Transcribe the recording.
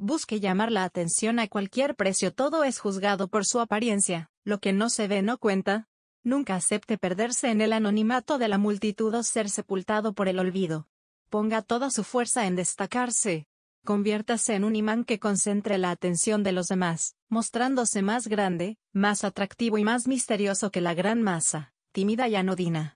busque llamar la atención a cualquier precio. Todo es juzgado por su apariencia, lo que no se ve no cuenta. Nunca acepte perderse en el anonimato de la multitud o ser sepultado por el olvido. Ponga toda su fuerza en destacarse. Conviértase en un imán que concentre la atención de los demás, mostrándose más grande, más atractivo y más misterioso que la gran masa, tímida y anodina.